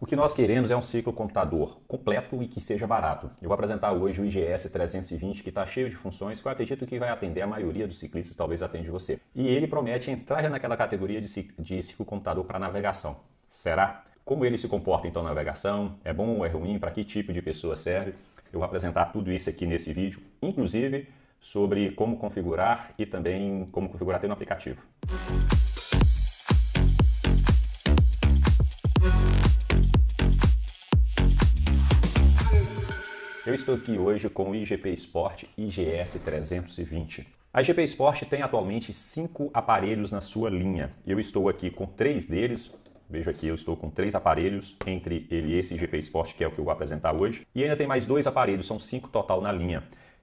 O que nós queremos é um ciclo computador completo e que seja barato. Eu vou apresentar hoje o IGS 320, que está cheio de funções que eu acredito que vai atender a maioria dos ciclistas, talvez atende você. E ele promete entrar naquela categoria de ciclo computador para navegação. Será? Como ele se comporta então na navegação? É bom ou é ruim? Para que tipo de pessoa serve? Eu vou apresentar tudo isso aqui nesse vídeo, inclusive sobre como configurar e também como configurar tendo um aplicativo. Eu estou aqui hoje com o IGP Sport IGS 320. A IGP Sport tem atualmente cinco aparelhos na sua linha. Eu estou aqui com três deles. Vejo aqui, eu estou com três aparelhos, entre ele e esse IGP Sport, que é o que eu vou apresentar hoje. E ainda tem mais dois aparelhos, são cinco total na linha.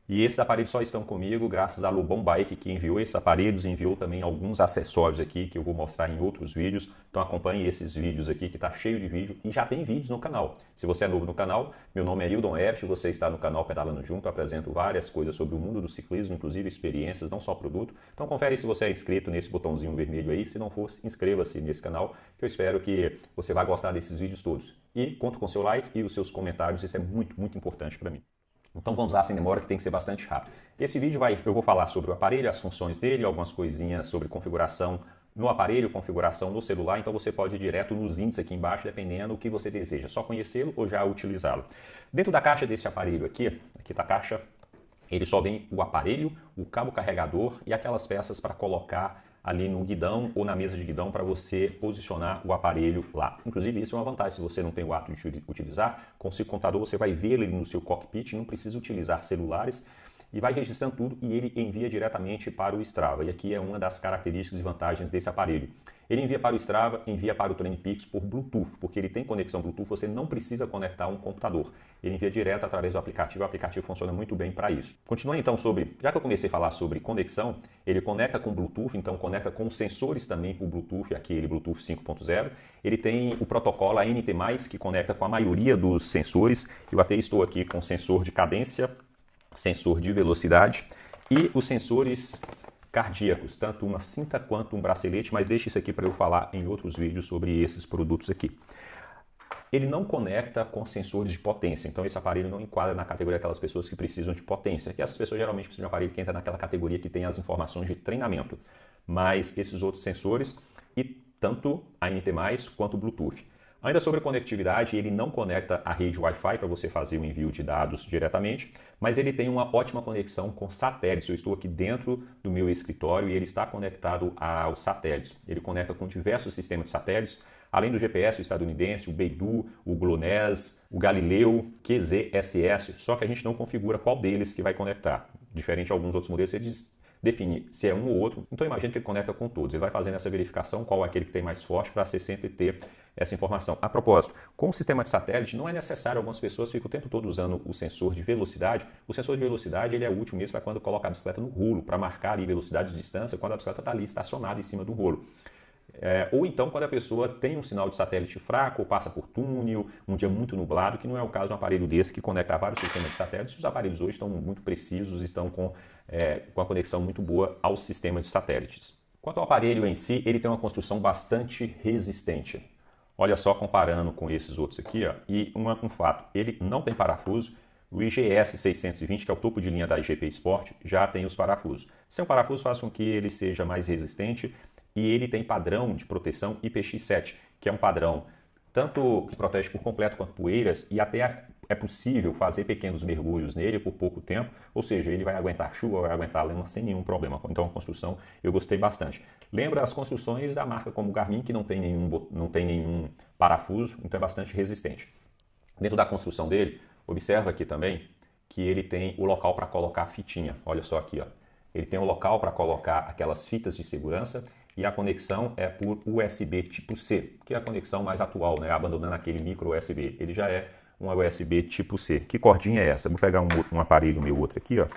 E esses aparelhos só estão comigo graças a Lubon Bike que enviou esses aparelhos, enviou também alguns acessórios aqui que eu vou mostrar em outros vídeos. Então acompanhe esses vídeos aqui que está cheio de vídeo e já tem vídeos no canal. Se você é novo no canal, meu nome é Hildon Erft, você está no canal Pedalando Junto, apresento várias coisas sobre o mundo do ciclismo, inclusive experiências, não só produto. Então confere se você é inscrito nesse botãozinho vermelho aí, se não for, inscreva-se nesse canal que eu espero que você vá gostar desses vídeos todos. E conto com seu like e os seus comentários, isso é muito, muito importante para mim. Então vamos lá sem demora que tem que ser bastante rápido. Esse vídeo vai, eu vou falar sobre o aparelho, as funções dele, algumas coisinhas sobre configuração no aparelho, configuração no celular, então você pode ir direto nos índices aqui embaixo, dependendo do que você deseja, só conhecê-lo ou já utilizá-lo. Dentro da caixa desse aparelho aqui, aqui está a caixa, ele só vem o aparelho, o cabo carregador e aquelas peças para colocar ali no guidão ou na mesa de guidão para você posicionar o aparelho lá. Inclusive, isso é uma vantagem se você não tem o hábito de utilizar. Com o contador você vai ver ele no seu cockpit, não precisa utilizar celulares e vai registrando tudo e ele envia diretamente para o Strava. E aqui é uma das características e vantagens desse aparelho. Ele envia para o Strava, envia para o Trainpix por Bluetooth, porque ele tem conexão Bluetooth, você não precisa conectar um computador. Ele envia direto através do aplicativo, o aplicativo funciona muito bem para isso. Continuando então sobre, já que eu comecei a falar sobre conexão, ele conecta com Bluetooth, então conecta com sensores também por Bluetooth, aquele Bluetooth 5.0. Ele tem o protocolo ANT+, que conecta com a maioria dos sensores. Eu até estou aqui com sensor de cadência, sensor de velocidade e os sensores cardíacos, tanto uma cinta quanto um bracelete, mas deixe isso aqui para eu falar em outros vídeos sobre esses produtos aqui. Ele não conecta com sensores de potência, então esse aparelho não enquadra na categoria daquelas pessoas que precisam de potência, que essas pessoas geralmente precisam de um aparelho que entra naquela categoria que tem as informações de treinamento. Mas esses outros sensores e tanto a NT+, quanto o Bluetooth. Ainda sobre conectividade, ele não conecta a rede Wi-Fi para você fazer o envio de dados diretamente, mas ele tem uma ótima conexão com satélites. Eu estou aqui dentro do meu escritório e ele está conectado aos satélites. Ele conecta com diversos sistemas de satélites, além do GPS estadunidense, o Beidou, o GLONASS, o Galileu, QZSS, só que a gente não configura qual deles que vai conectar. Diferente de alguns outros modelos, eles define se é um ou outro. Então imagina que ele conecta com todos. Ele vai fazendo essa verificação, qual é aquele que tem mais forte, para você sempre ter essa informação. A propósito, com o sistema de satélite não é necessário, algumas pessoas ficam o tempo todo usando o sensor de velocidade. O sensor de velocidade ele é útil mesmo para é quando coloca a bicicleta no rolo, para marcar ali velocidade de distância quando a bicicleta está ali estacionada em cima do rolo. É, ou então quando a pessoa tem um sinal de satélite fraco, passa por túnel, um dia muito nublado, que não é o caso de um aparelho desse que conecta vários sistemas de satélites. Os aparelhos hoje estão muito precisos, estão com, é, com a conexão muito boa aos sistemas de satélites. Quanto ao aparelho em si, ele tem uma construção bastante resistente. Olha só comparando com esses outros aqui, ó, e uma, um fato, ele não tem parafuso, o IGS 620, que é o topo de linha da IGP Sport, já tem os parafusos. Seu parafuso faz com que ele seja mais resistente e ele tem padrão de proteção IPX7, que é um padrão tanto que protege por completo quanto poeiras e até é possível fazer pequenos mergulhos nele por pouco tempo, ou seja, ele vai aguentar chuva, vai aguentar lama sem nenhum problema. Então, a construção eu gostei bastante. Lembra as construções da marca como Garmin, que não tem nenhum, não tem nenhum parafuso, então é bastante resistente. Dentro da construção dele, observa aqui também que ele tem o local para colocar a fitinha. Olha só aqui, ó. Ele tem o local para colocar aquelas fitas de segurança e a conexão é por USB tipo C, que é a conexão mais atual, né? abandonando aquele micro USB. Ele já é uma USB tipo C. Que cordinha é essa? Vou pegar um, um aparelho meu outro aqui, ó.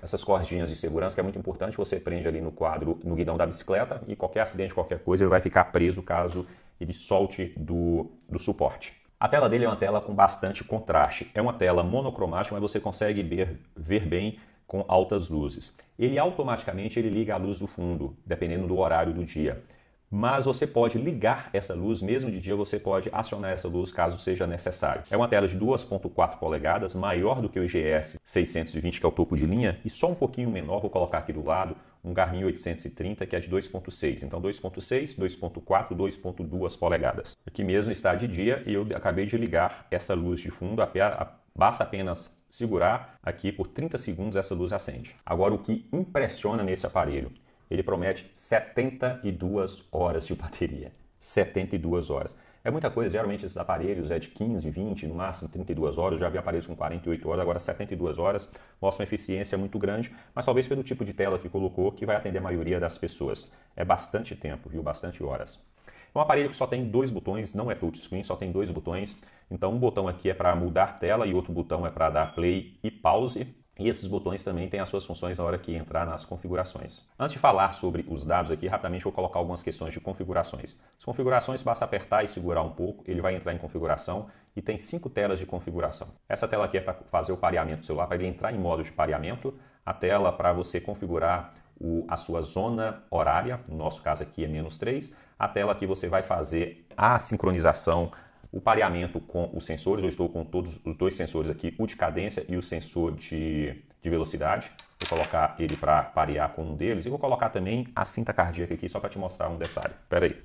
Essas cordinhas de segurança que é muito importante, você prende ali no quadro, no guidão da bicicleta e qualquer acidente, qualquer coisa, ele vai ficar preso caso ele solte do, do suporte. A tela dele é uma tela com bastante contraste. É uma tela monocromática, mas você consegue ver, ver bem com altas luzes. Ele automaticamente ele liga a luz do fundo, dependendo do horário do dia mas você pode ligar essa luz, mesmo de dia você pode acionar essa luz caso seja necessário. É uma tela de 2.4 polegadas, maior do que o IGS 620, que é o topo de linha, e só um pouquinho menor, vou colocar aqui do lado, um Garmin 830 que é de 2.6. Então 2.6, 2.4, 2.2 polegadas. Aqui mesmo está de dia e eu acabei de ligar essa luz de fundo, basta apenas segurar aqui por 30 segundos essa luz acende. Agora o que impressiona nesse aparelho ele promete 72 horas de bateria. 72 horas. É muita coisa, geralmente esses aparelhos é de 15, 20, no máximo 32 horas. Eu já vi aparelhos com 48 horas, agora 72 horas mostra uma eficiência muito grande, mas talvez pelo tipo de tela que colocou, que vai atender a maioria das pessoas. É bastante tempo, viu? Bastante horas. É um aparelho que só tem dois botões, não é touchscreen, só tem dois botões. Então, um botão aqui é para mudar tela e outro botão é para dar play e pause. E esses botões também têm as suas funções na hora que entrar nas configurações. Antes de falar sobre os dados aqui, rapidamente vou colocar algumas questões de configurações. As configurações basta apertar e segurar um pouco, ele vai entrar em configuração e tem cinco telas de configuração. Essa tela aqui é para fazer o pareamento do celular, para ele entrar em modo de pareamento. A tela para você configurar o, a sua zona horária, no nosso caso aqui é menos 3. A tela que você vai fazer a sincronização o pareamento com os sensores, eu estou com todos os dois sensores aqui, o de cadência e o sensor de, de velocidade. Vou colocar ele para parear com um deles e vou colocar também a cinta cardíaca aqui só para te mostrar um detalhe. espera aí.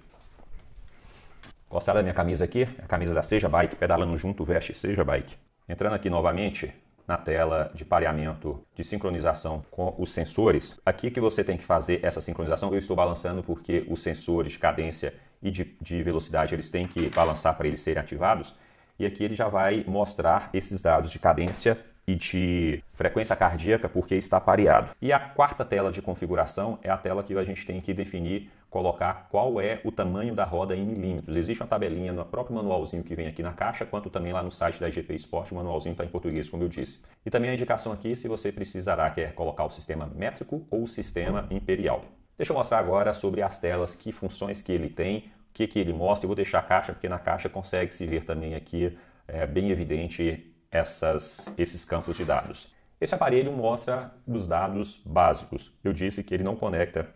Gostaram da minha camisa aqui? A camisa da Seja Bike, pedalando junto, veste Seja Bike. Entrando aqui novamente, na tela de pareamento de sincronização com os sensores. Aqui que você tem que fazer essa sincronização, eu estou balançando porque os sensores de cadência e de, de velocidade eles têm que balançar para eles serem ativados. E aqui ele já vai mostrar esses dados de cadência e de frequência cardíaca porque está pareado. E a quarta tela de configuração é a tela que a gente tem que definir, colocar qual é o tamanho da roda em milímetros. Existe uma tabelinha no próprio manualzinho que vem aqui na caixa, quanto também lá no site da IGP Sport, o manualzinho está em português, como eu disse. E também a indicação aqui se você precisará quer colocar o sistema métrico ou o sistema imperial. Deixa eu mostrar agora sobre as telas, que funções que ele tem, o que, que ele mostra. Eu vou deixar a caixa, porque na caixa consegue-se ver também aqui, é bem evidente, essas, esses campos de dados. Esse aparelho mostra os dados básicos. Eu disse que ele não conecta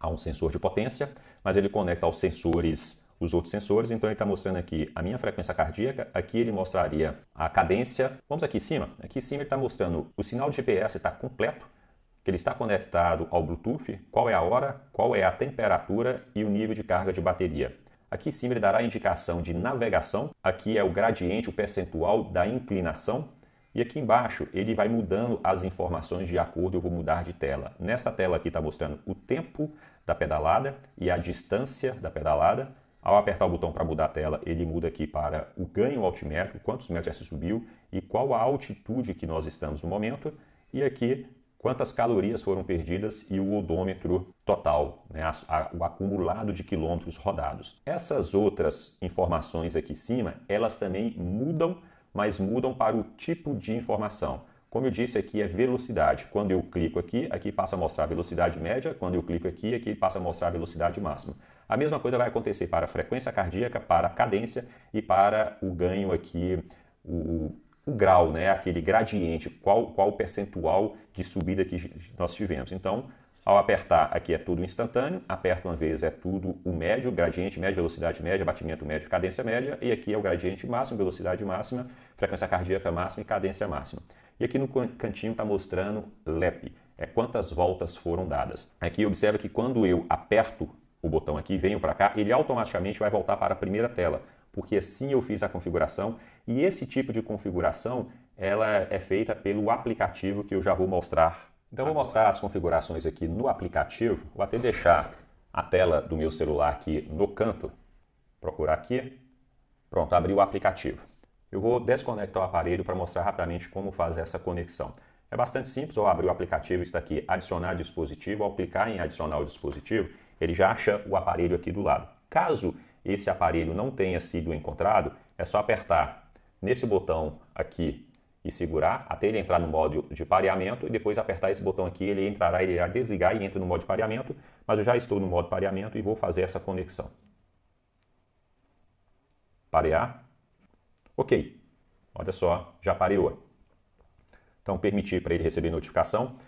a um sensor de potência, mas ele conecta aos sensores os outros sensores. Então ele está mostrando aqui a minha frequência cardíaca, aqui ele mostraria a cadência. Vamos aqui em cima. Aqui em cima ele está mostrando o sinal de GPS está completo, que ele está conectado ao Bluetooth, qual é a hora, qual é a temperatura e o nível de carga de bateria. Aqui sim ele dará a indicação de navegação, aqui é o gradiente, o percentual da inclinação, e aqui embaixo ele vai mudando as informações de acordo, eu vou mudar de tela. Nessa tela aqui está mostrando o tempo da pedalada e a distância da pedalada. Ao apertar o botão para mudar a tela, ele muda aqui para o ganho altimétrico, quantos metros se subiu e qual a altitude que nós estamos no momento. E aqui quantas calorias foram perdidas e o odômetro total, né, a, a, o acumulado de quilômetros rodados. Essas outras informações aqui em cima, elas também mudam, mas mudam para o tipo de informação. Como eu disse aqui é velocidade. Quando eu clico aqui, aqui passa a mostrar a velocidade média. Quando eu clico aqui, aqui passa a mostrar a velocidade máxima. A mesma coisa vai acontecer para a frequência cardíaca, para a cadência e para o ganho aqui, o, o grau, né? aquele gradiente, qual, qual o percentual de subida que nós tivemos. Então, ao apertar aqui é tudo instantâneo, aperto uma vez é tudo o médio, gradiente médio, velocidade média, batimento médio, cadência média, e aqui é o gradiente máximo, velocidade máxima, frequência cardíaca máxima e cadência máxima. E aqui no cantinho está mostrando LEP, é quantas voltas foram dadas. Aqui observa que quando eu aperto o botão aqui, venho para cá, ele automaticamente vai voltar para a primeira tela porque assim eu fiz a configuração. E esse tipo de configuração ela é feita pelo aplicativo que eu já vou mostrar. Então vou mostrar as configurações aqui no aplicativo. Vou até deixar a tela do meu celular aqui no canto. Procurar aqui. Pronto, abri o aplicativo. Eu vou desconectar o aparelho para mostrar rapidamente como fazer essa conexão. É bastante simples, Eu abrir o aplicativo, está aqui, adicionar dispositivo, ao clicar em adicionar o dispositivo, ele já acha o aparelho aqui do lado. Caso esse aparelho não tenha sido encontrado, é só apertar nesse botão aqui e segurar até ele entrar no modo de pareamento e depois apertar esse botão aqui, ele entrará, ele irá desligar e entra no modo de pareamento, mas eu já estou no modo pareamento e vou fazer essa conexão. Parear. Ok. Olha só, já pareou. Então, permitir para ele receber notificação.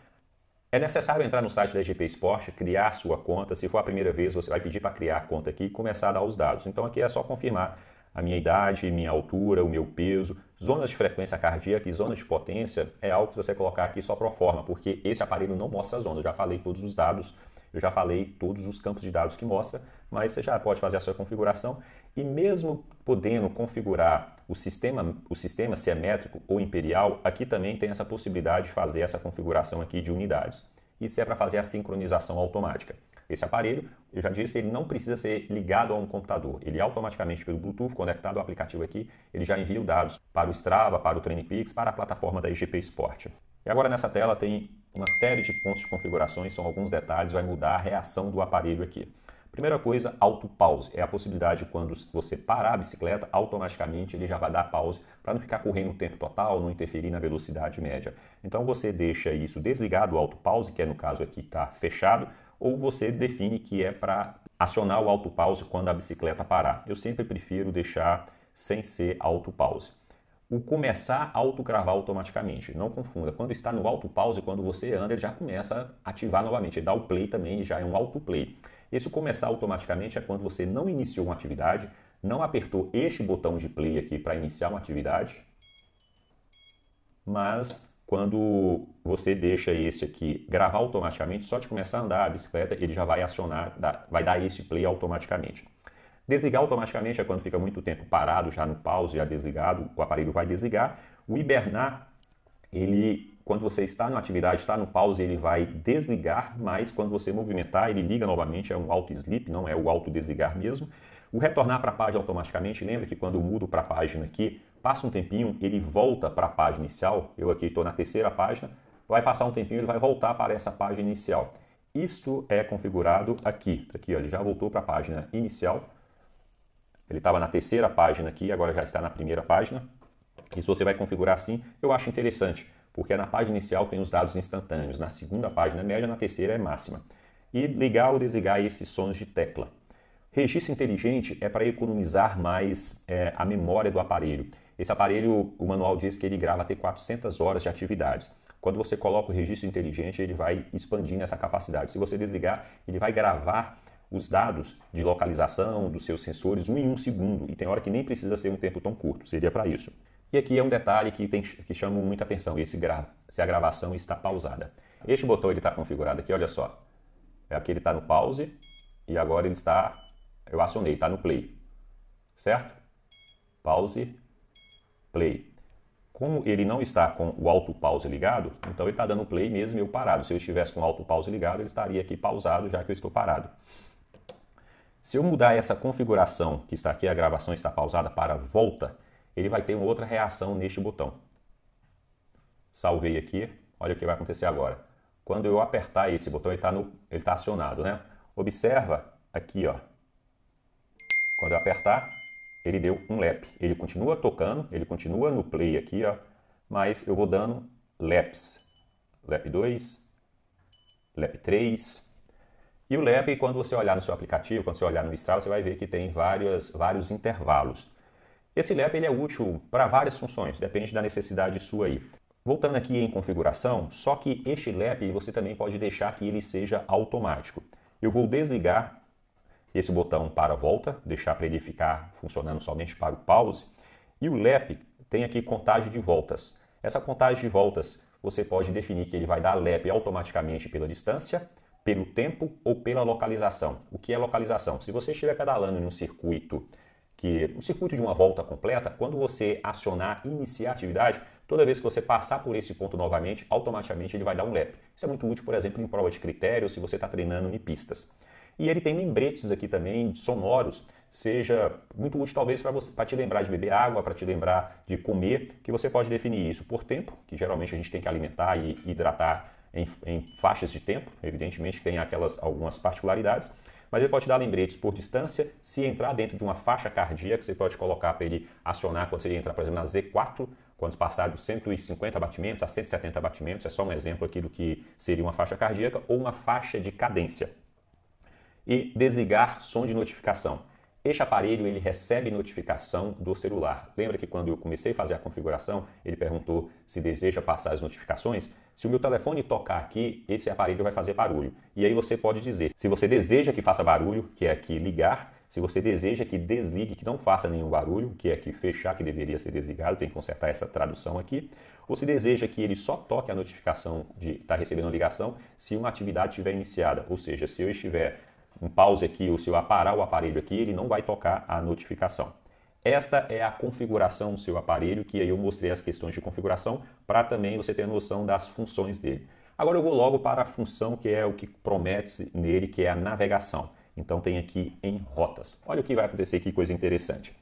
É necessário entrar no site da GP Sport, criar sua conta. Se for a primeira vez, você vai pedir para criar a conta aqui e começar a dar os dados. Então aqui é só confirmar a minha idade, minha altura, o meu peso, zonas de frequência cardíaca e zonas de potência é algo que você colocar aqui só pro forma, porque esse aparelho não mostra a zonas. Eu já falei todos os dados, eu já falei todos os campos de dados que mostra, mas você já pode fazer a sua configuração e mesmo podendo configurar o sistema, o sistema, se é métrico ou imperial, aqui também tem essa possibilidade de fazer essa configuração aqui de unidades. Isso é para fazer a sincronização automática. Esse aparelho, eu já disse, ele não precisa ser ligado a um computador. Ele automaticamente, pelo Bluetooth, conectado ao aplicativo aqui, ele já envia os dados para o Strava, para o TrainPix, para a plataforma da IGP Sport. E agora nessa tela tem uma série de pontos de configurações, são alguns detalhes, vai mudar a reação do aparelho aqui. Primeira coisa, auto-pause. É a possibilidade quando você parar a bicicleta, automaticamente ele já vai dar pause para não ficar correndo o tempo total, não interferir na velocidade média. Então você deixa isso desligado, o auto-pause, que é no caso aqui está fechado, ou você define que é para acionar o auto-pause quando a bicicleta parar. Eu sempre prefiro deixar sem ser auto-pause o começar a autocravar automaticamente. Não confunda. Quando está no auto pause, quando você anda, ele já começa a ativar novamente. Ele dá o play também, já é um auto play. Esse começar automaticamente é quando você não iniciou uma atividade, não apertou este botão de play aqui para iniciar uma atividade, mas quando você deixa esse aqui gravar automaticamente, só de começar a andar a bicicleta, ele já vai acionar, vai dar este play automaticamente. Desligar automaticamente é quando fica muito tempo parado, já no pause, já desligado, o aparelho vai desligar. O hibernar, ele quando você está na atividade, está no pause, ele vai desligar, mas quando você movimentar, ele liga novamente, é um auto-sleep, não é o auto-desligar mesmo. O retornar para a página automaticamente, lembra que quando eu mudo para a página aqui, passa um tempinho, ele volta para a página inicial, eu aqui estou na terceira página, vai passar um tempinho, ele vai voltar para essa página inicial. Isto é configurado aqui, aqui ó, ele já voltou para a página inicial, ele estava na terceira página aqui, agora já está na primeira página. E se você vai configurar assim, eu acho interessante porque na página inicial tem os dados instantâneos, na segunda página é média, na terceira é máxima. E ligar ou desligar esses sons de tecla. Registro inteligente é para economizar mais é, a memória do aparelho. Esse aparelho, o manual diz que ele grava até 400 horas de atividades. Quando você coloca o registro inteligente, ele vai expandindo essa capacidade. Se você desligar, ele vai gravar os dados de localização dos seus sensores um em um segundo. E tem hora que nem precisa ser um tempo tão curto, seria para isso. E aqui é um detalhe que, tem, que chama muita atenção, esse gra, se a gravação está pausada. Este botão está configurado aqui, olha só. É aqui ele está no pause e agora ele está, eu acionei, está no play. Certo? Pause, play. Como ele não está com o auto pause ligado, então ele está dando play mesmo eu parado. Se eu estivesse com o auto pause ligado, ele estaria aqui pausado, já que eu estou parado. Se eu mudar essa configuração que está aqui, a gravação está pausada para volta, ele vai ter uma outra reação neste botão. Salvei aqui, olha o que vai acontecer agora. Quando eu apertar esse botão, ele está tá acionado, né? Observa aqui, ó. Quando eu apertar, ele deu um lap. Ele continua tocando, ele continua no play aqui, ó. Mas eu vou dando laps. Lap 2, lap 3, e o lap, quando você olhar no seu aplicativo, quando você olhar no Strava, você vai ver que tem várias, vários intervalos. Esse LEP ele é útil para várias funções, depende da necessidade sua aí. Voltando aqui em configuração, só que este LEP você também pode deixar que ele seja automático. Eu vou desligar esse botão para volta, deixar para ele ficar funcionando somente para o pause. E o LEP tem aqui contagem de voltas. Essa contagem de voltas você pode definir que ele vai dar LEP automaticamente pela distância, pelo tempo ou pela localização. O que é localização? Se você estiver pedalando em um circuito que o circuito de uma volta completa, quando você acionar iniciar a atividade, toda vez que você passar por esse ponto novamente, automaticamente ele vai dar um lap. Isso é muito útil, por exemplo, em prova de critério, se você está treinando em pistas. E ele tem lembretes aqui também, sonoros, seja muito útil talvez para te lembrar de beber água, para te lembrar de comer, que você pode definir isso por tempo, que geralmente a gente tem que alimentar e hidratar em, em faixas de tempo, evidentemente tem aquelas algumas particularidades, mas ele pode te dar lembretes por distância. Se entrar dentro de uma faixa cardíaca, você pode colocar para ele acionar quando você entrar, por exemplo, na Z4, quando passar dos 150 batimentos a 170 batimentos. É só um exemplo aqui do que seria uma faixa cardíaca ou uma faixa de cadência. E desligar som de notificação. Este aparelho ele recebe notificação do celular. Lembra que quando eu comecei a fazer a configuração, ele perguntou se deseja passar as notificações? Se o meu telefone tocar aqui, esse aparelho vai fazer barulho. E aí você pode dizer se você deseja que faça barulho, que é aqui ligar, se você deseja que desligue, que não faça nenhum barulho, que é aqui fechar, que deveria ser desligado, tem que consertar essa tradução aqui, ou se deseja que ele só toque a notificação de estar tá recebendo a ligação se uma atividade estiver iniciada, ou seja, se eu estiver um pause aqui ou se eu aparar o aparelho aqui, ele não vai tocar a notificação. Esta é a configuração do seu aparelho, que aí eu mostrei as questões de configuração para também você ter noção das funções dele. Agora eu vou logo para a função que é o que promete nele, que é a navegação. Então tem aqui em rotas. Olha o que vai acontecer aqui, coisa interessante.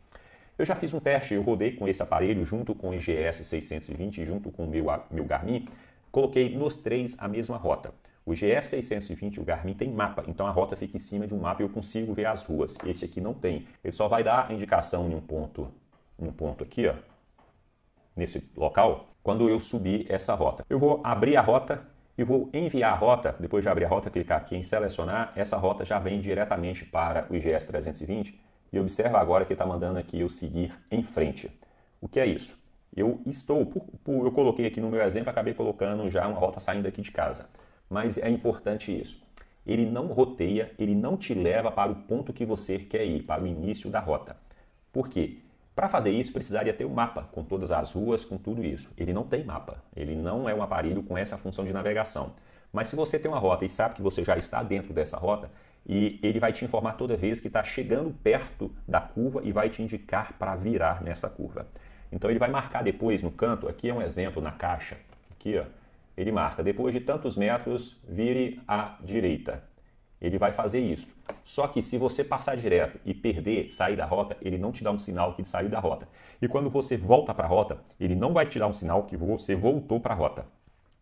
Eu já fiz um teste, eu rodei com esse aparelho junto com o IGS 620, junto com o meu, meu Garmin, coloquei nos três a mesma rota. O gs 620, o Garmin tem mapa, então a rota fica em cima de um mapa e eu consigo ver as ruas. Esse aqui não tem. Ele só vai dar a indicação em um ponto, em um ponto aqui, ó, nesse local, quando eu subir essa rota. Eu vou abrir a rota e vou enviar a rota. Depois de abrir a rota, clicar aqui em selecionar. Essa rota já vem diretamente para o IGS 320 e observa agora que está mandando aqui eu seguir em frente. O que é isso? Eu estou, eu coloquei aqui no meu exemplo, acabei colocando já uma rota saindo aqui de casa mas é importante isso. Ele não roteia, ele não te leva para o ponto que você quer ir, para o início da rota. Por quê? Para fazer isso, precisaria ter um mapa com todas as ruas, com tudo isso. Ele não tem mapa, ele não é um aparelho com essa função de navegação. Mas se você tem uma rota e sabe que você já está dentro dessa rota, e ele vai te informar toda vez que está chegando perto da curva e vai te indicar para virar nessa curva. Então ele vai marcar depois no canto, aqui é um exemplo na caixa, aqui ó, ele marca, depois de tantos metros, vire à direita. Ele vai fazer isso. Só que se você passar direto e perder, sair da rota, ele não te dá um sinal que saiu da rota. E quando você volta para a rota, ele não vai te dar um sinal que você voltou para a rota.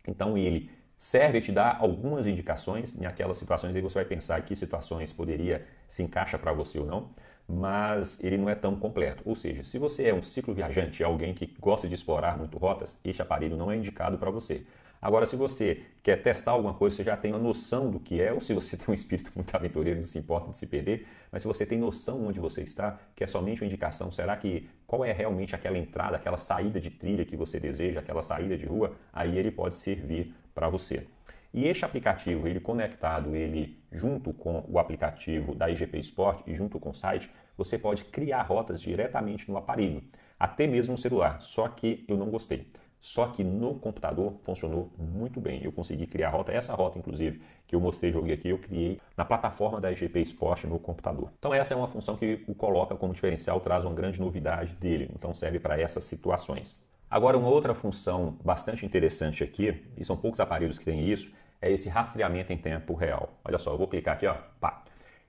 Então ele serve a te dar algumas indicações, em aquelas situações aí você vai pensar que situações poderia se encaixa para você ou não, mas ele não é tão completo. Ou seja, se você é um ciclo viajante, alguém que gosta de explorar muito rotas, este aparelho não é indicado para você. Agora, se você quer testar alguma coisa, você já tem uma noção do que é, ou se você tem um espírito muito aventureiro, não se importa de se perder, mas se você tem noção onde você está, que é somente uma indicação, será que qual é realmente aquela entrada, aquela saída de trilha que você deseja, aquela saída de rua, aí ele pode servir para você. E este aplicativo, ele conectado, ele junto com o aplicativo da IGP Sport e junto com o site, você pode criar rotas diretamente no aparelho, até mesmo no celular. Só que eu não gostei. Só que no computador funcionou muito bem. Eu consegui criar a rota, essa rota, inclusive, que eu mostrei e joguei aqui, eu criei na plataforma da IGP Sport no computador. Então, essa é uma função que o coloca como diferencial, traz uma grande novidade dele. Então, serve para essas situações. Agora, uma outra função bastante interessante aqui, e são poucos aparelhos que têm isso, é esse rastreamento em tempo real. Olha só, eu vou clicar aqui, ó, pá.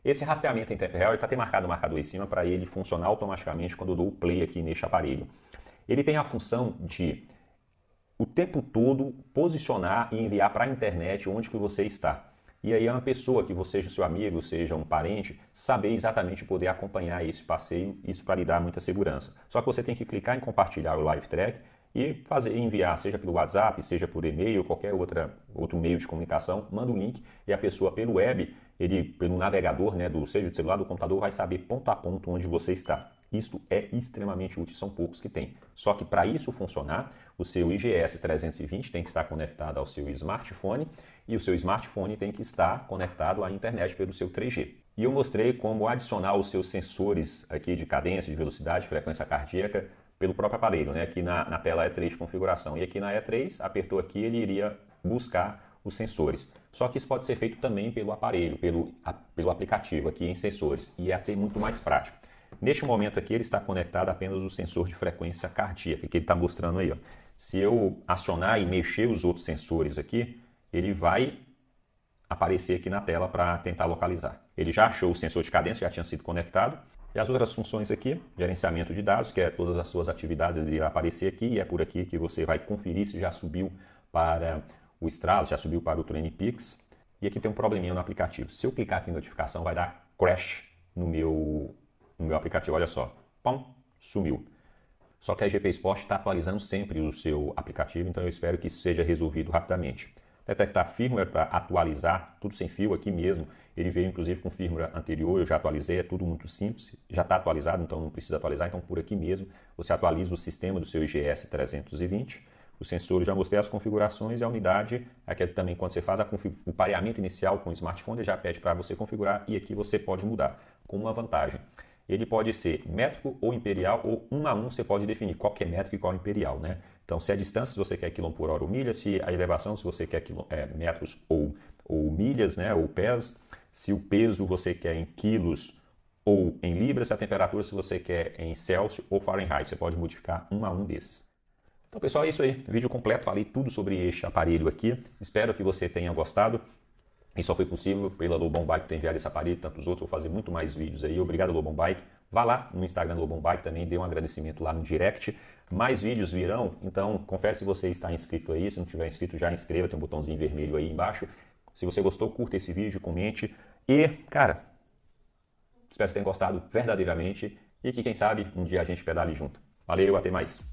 Esse rastreamento em tempo real está até marcado o marcador em cima para ele funcionar automaticamente quando eu dou o play aqui neste aparelho. Ele tem a função de o tempo todo posicionar e enviar para a internet onde que você está. E aí é uma pessoa que você seja seu amigo, seja um parente, saber exatamente poder acompanhar esse passeio, isso para lhe dar muita segurança. Só que você tem que clicar em compartilhar o live track e fazer enviar, seja pelo WhatsApp, seja por e-mail, qualquer outra, outro meio de comunicação, manda um link e a pessoa pelo web, ele pelo navegador, né, do seja do celular, do computador, vai saber ponto a ponto onde você está. Isto é extremamente útil, são poucos que têm. Só que para isso funcionar, o seu IGS 320 tem que estar conectado ao seu smartphone e o seu smartphone tem que estar conectado à internet pelo seu 3G. E eu mostrei como adicionar os seus sensores aqui de cadência, de velocidade, frequência cardíaca pelo próprio aparelho, né? Aqui na, na tela E3 de configuração. E aqui na E3, apertou aqui, ele iria buscar os sensores. Só que isso pode ser feito também pelo aparelho, pelo, a, pelo aplicativo aqui em sensores, e é até muito mais prático. Neste momento aqui, ele está conectado apenas o sensor de frequência cardíaca, que ele está mostrando aí. Ó. Se eu acionar e mexer os outros sensores aqui, ele vai aparecer aqui na tela para tentar localizar. Ele já achou o sensor de cadência, já tinha sido conectado. E as outras funções aqui, gerenciamento de dados, que é todas as suas atividades, irá aparecer aqui e é por aqui que você vai conferir se já subiu para o Strava, já subiu para o TrainPix. E aqui tem um probleminha no aplicativo. Se eu clicar aqui em notificação, vai dar crash no meu no meu aplicativo. Olha só, pão, sumiu. Só que a GP Sport está atualizando sempre o seu aplicativo, então eu espero que isso seja resolvido rapidamente. Detectar firmware para atualizar, tudo sem fio aqui mesmo. Ele veio inclusive com firmware anterior, eu já atualizei, é tudo muito simples, já está atualizado, então não precisa atualizar. Então por aqui mesmo você atualiza o sistema do seu IGS 320. O sensor já mostrei as configurações e a unidade, Aqui é também quando você faz o pareamento inicial com o smartphone, ele já pede para você configurar e aqui você pode mudar, com uma vantagem ele pode ser métrico ou imperial, ou um a um você pode definir qual que é métrico e qual é imperial, né? Então, se a é distância, se você quer quilômetro por hora ou milhas, se a é elevação, se você quer é, metros ou, ou milhas, né, ou pés, se o peso você quer em quilos ou em libras, se a temperatura se você quer em Celsius ou Fahrenheit, você pode modificar um a um desses. Então, pessoal, é isso aí. Vídeo completo, falei tudo sobre este aparelho aqui. Espero que você tenha gostado. E só foi possível pela Lobão Bike ter enviado essa parede, tantos outros. Vou fazer muito mais vídeos aí. Obrigado, Lobão Bike. Vá lá no Instagram do Lobão Bike também, dê um agradecimento lá no direct. Mais vídeos virão, então confere se você está inscrito aí. Se não tiver inscrito, já inscreva. Tem um botãozinho vermelho aí embaixo. Se você gostou, curta esse vídeo, comente. E, cara, espero que tenham gostado verdadeiramente. E que, quem sabe, um dia a gente pedale junto. Valeu, até mais.